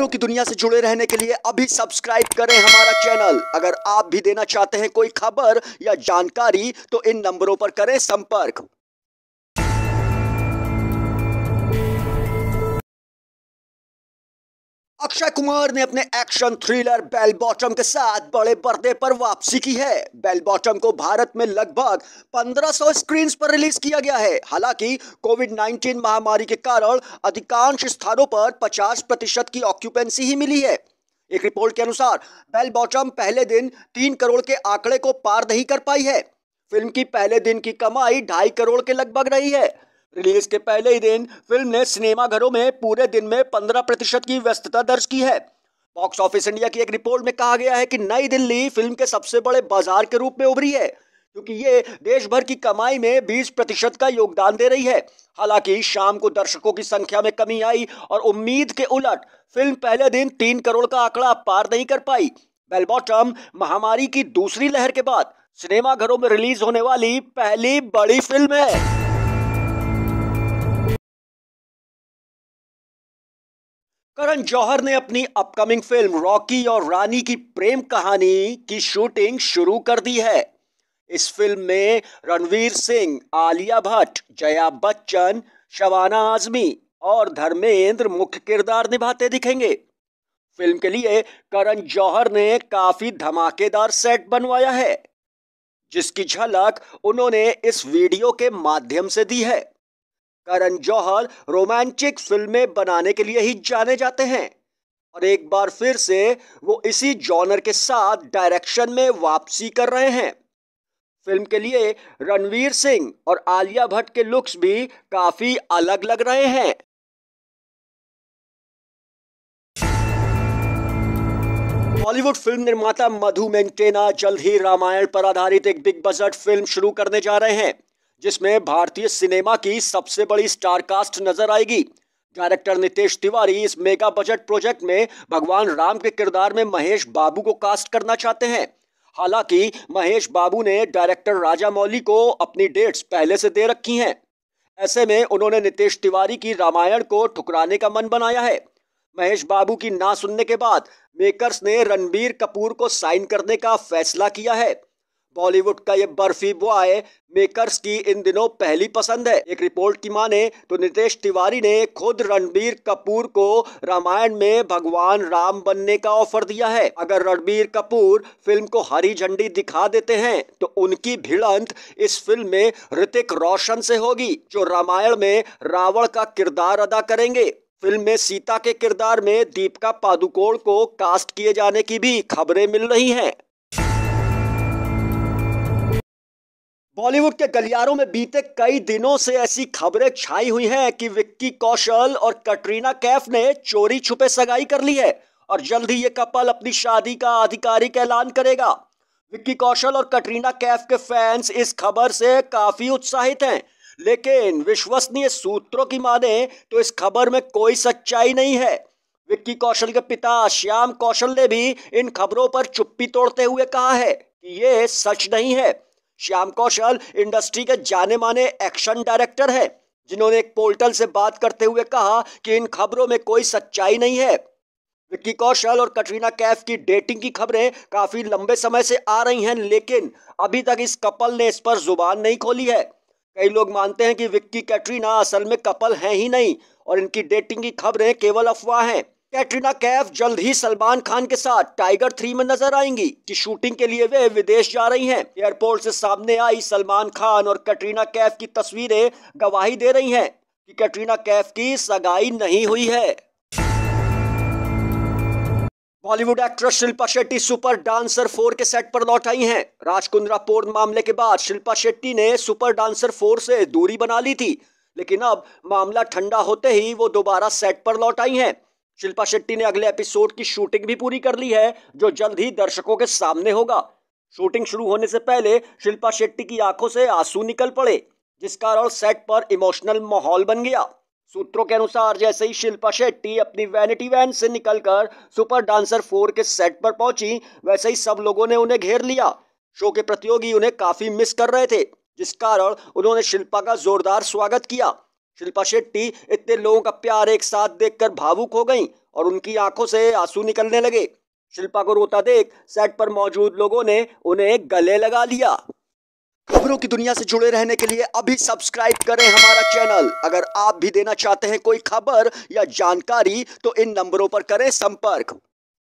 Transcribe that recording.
खबरों की दुनिया से जुड़े रहने के लिए अभी सब्सक्राइब करें हमारा चैनल अगर आप भी देना चाहते हैं कोई खबर या जानकारी तो इन नंबरों पर करें संपर्क अक्षय कुमार ने अपने एक्शन थ्रिलर बेल बॉटम के साथ बड़े पर्दे पर वापसी की है बेल बॉटम को भारत में लगभग 1500 स्क्रीन्स पर रिलीज किया गया है हालांकि कोविड 19 महामारी के कारण अधिकांश स्थानों पर 50 प्रतिशत की ऑक्यूपेंसी ही मिली है एक रिपोर्ट के अनुसार बेल बॉटम पहले दिन तीन करोड़ के आंकड़े को पार नहीं कर पाई है फिल्म की पहले दिन की कमाई ढाई करोड़ के लगभग रही है रिलीज के पहले ही दिन फिल्म ने सिनेमाघरों में पूरे दिन में पंद्रह प्रतिशत की व्यस्तता दर्ज की है बॉक्स ऑफिस इंडिया की एक रिपोर्ट में कहा गया है कि नई दिल्ली फिल्म के सबसे बड़े बाजार के रूप में उभरी है क्योंकि ये देश भर की कमाई में बीस प्रतिशत का योगदान दे रही है हालांकि शाम को दर्शकों की संख्या में कमी आई और उम्मीद के उलट फिल्म पहले दिन तीन करोड़ का आंकड़ा पार नहीं कर पाई बेलबॉटम महामारी की दूसरी लहर के बाद सिनेमाघरों में रिलीज होने वाली पहली बड़ी फिल्म है करण जौहर ने अपनी अपकमिंग फिल्म रॉकी और रानी की प्रेम कहानी की शूटिंग शुरू कर दी है इस फिल्म में रणवीर सिंह आलिया भट्ट जया बच्चन शबाना आजमी और धर्मेंद्र मुख्य किरदार निभाते दिखेंगे फिल्म के लिए करण जौहर ने काफी धमाकेदार सेट बनवाया है जिसकी झलक उन्होंने इस वीडियो के माध्यम से दी है करण जौहर रोमांटिक फिल्में बनाने के लिए ही जाने जाते हैं और एक बार फिर से वो इसी जॉनर के साथ डायरेक्शन में वापसी कर रहे हैं फिल्म के लिए रणवीर सिंह और आलिया भट्ट के लुक्स भी काफ़ी अलग लग रहे हैं बॉलीवुड फिल्म निर्माता मधु मेंटेना जल्द ही रामायण पर आधारित एक बिग बजट फिल्म शुरू करने जा रहे हैं जिसमें भारतीय सिनेमा की सबसे बड़ी स्टारकास्ट नजर आएगी डायरेक्टर नितेश तिवारी इस मेगा बजट प्रोजेक्ट में भगवान राम के किरदार में महेश बाबू को कास्ट करना चाहते हैं हालांकि महेश बाबू ने डायरेक्टर राजा मौली को अपनी डेट्स पहले से दे रखी हैं ऐसे में उन्होंने नितेश तिवारी की रामायण को ठुकराने का मन बनाया है महेश बाबू की ना सुनने के बाद मेकर्स ने रणबीर कपूर को साइन करने का फैसला किया है बॉलीवुड का ये बर्फी बॉय मेकर्स की इन दिनों पहली पसंद है एक रिपोर्ट की माने तो नितेश तिवारी ने खुद रणबीर कपूर को रामायण में भगवान राम बनने का ऑफर दिया है अगर रणबीर कपूर फिल्म को हरी झंडी दिखा देते हैं तो उनकी भिड़ंत इस फिल्म में ऋतिक रोशन से होगी जो रामायण में रावण का किरदार अदा करेंगे फिल्म में सीता के किरदार में दीपिका पादुकोण को कास्ट किए जाने की भी खबरें मिल रही हैं बॉलीवुड के गलियारों में बीते कई दिनों से ऐसी खबरें छाई हुई हैं कि विक्की कौशल और कटरीना कैफ ने चोरी छुपे सगाई कर ली है और जल्द ही ये कपल अपनी शादी का आधिकारिक ऐलान करेगा विक्की कौशल और कटरीना कैफ के फैंस इस खबर से काफी उत्साहित हैं लेकिन विश्वसनीय सूत्रों की माने तो इस खबर में कोई सच्चाई नहीं है विक्की कौशल के पिता श्याम कौशल ने भी इन खबरों पर चुप्पी तोड़ते हुए कहा है कि ये सच नहीं है श्याम कौशल इंडस्ट्री के जाने माने एक्शन डायरेक्टर हैं जिन्होंने एक पोर्टल से बात करते हुए कहा कि इन खबरों में कोई सच्चाई नहीं है विक्की कौशल और कटरीना कैफ की डेटिंग की खबरें काफी लंबे समय से आ रही हैं लेकिन अभी तक इस कपल ने इस पर जुबान नहीं खोली है कई लोग मानते हैं कि विक्की कैटरीना असल में कपल हैं ही नहीं और इनकी डेटिंग की खबरें केवल अफवाह हैं कैटरीना कैफ जल्द ही सलमान खान के साथ टाइगर थ्री में नजर आएंगी की शूटिंग के लिए वे विदेश जा रही हैं। एयरपोर्ट से सामने आई सलमान खान और कैटरीना कैफ की तस्वीरें गवाही दे रही हैं कि कैटरीना कैफ की सगाई नहीं हुई है Bollywood actress Shilpa Shetty super dancer four के सेट पर लौट आई हैं राजकुंद्रा पोर्न मामले के बाद शिल्पा शेट्टी ने सुपर डांसर फोर से दूरी बना ली थी लेकिन अब मामला ठंडा होते ही वो दोबारा सेट पर लौट आई हैं शिल्पा शेट्टी ने अगले एपिसोड की शूटिंग भी पूरी कर ली है जो जल्द ही दर्शकों के सामने होगा शूटिंग शुरू होने से पहले शिल्पा शेट्टी की आंखों से आंसू निकल पड़े जिस कारण सेट पर इमोशनल माहौल बन गया सूत्रों के अनुसार जैसे ही शिल्पा शेट्टी अपनी वैनिटी वैन से निकलकर सुपर डांसर फोर के सेट पर पहुंची वैसे ही सब लोगों ने उन्हें घेर लिया शो के प्रतियोगी उन्हें काफी मिस कर रहे थे जिस कारण उन्होंने शिल्पा का जोरदार स्वागत किया शिल्पा शेट्टी इतने लोगों का प्यार एक साथ देखकर भावुक हो गईं और उनकी आंखों से आंसू निकलने लगे शिल्पा को रोता देख सेट पर मौजूद लोगों ने उन्हें गले लगा लिया खबरों की दुनिया से जुड़े रहने के लिए अभी सब्सक्राइब करें हमारा चैनल अगर आप भी देना चाहते हैं कोई खबर या जानकारी तो इन नंबरों पर करें संपर्क